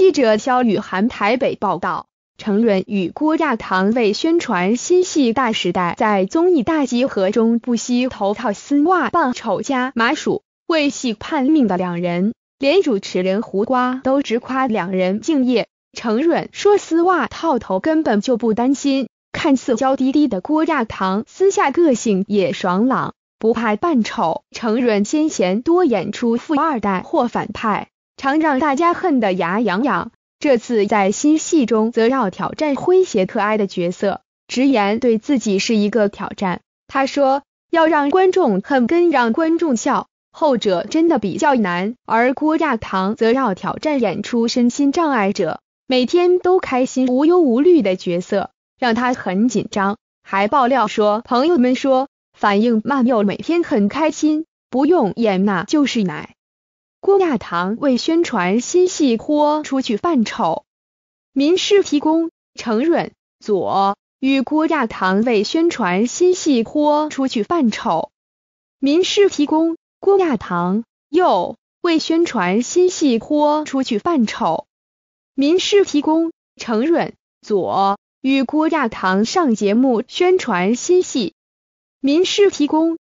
记者肖雨涵台北报道，程润与郭亚棠为宣传新戏《大时代》，在综艺大集合中不惜头套丝袜扮丑加麻薯，为戏判命的两人，连主持人胡瓜都直夸两人敬业。程润说丝袜套头根本就不担心，看似娇滴滴的郭亚棠私下个性也爽朗，不怕扮丑。陈润先前多演出富二代或反派。常让大家恨得牙痒痒。这次在新戏中则要挑战诙谐可爱的角色，直言对自己是一个挑战。他说要让观众恨跟让观众笑，后者真的比较难。而郭亚棠则要挑战演出身心障碍者，每天都开心无忧无虑的角色，让他很紧张。还爆料说朋友们说反应慢又每天很开心，不用演那就是奶。郭亚糖为宣传新戏豁出去犯丑，民事提供程润左与郭亚糖为宣传新戏豁出去犯丑，民事提供郭亚糖右为宣传新戏豁出去犯丑，民事提供程润左与郭亚糖上节目宣传新戏，民事提供。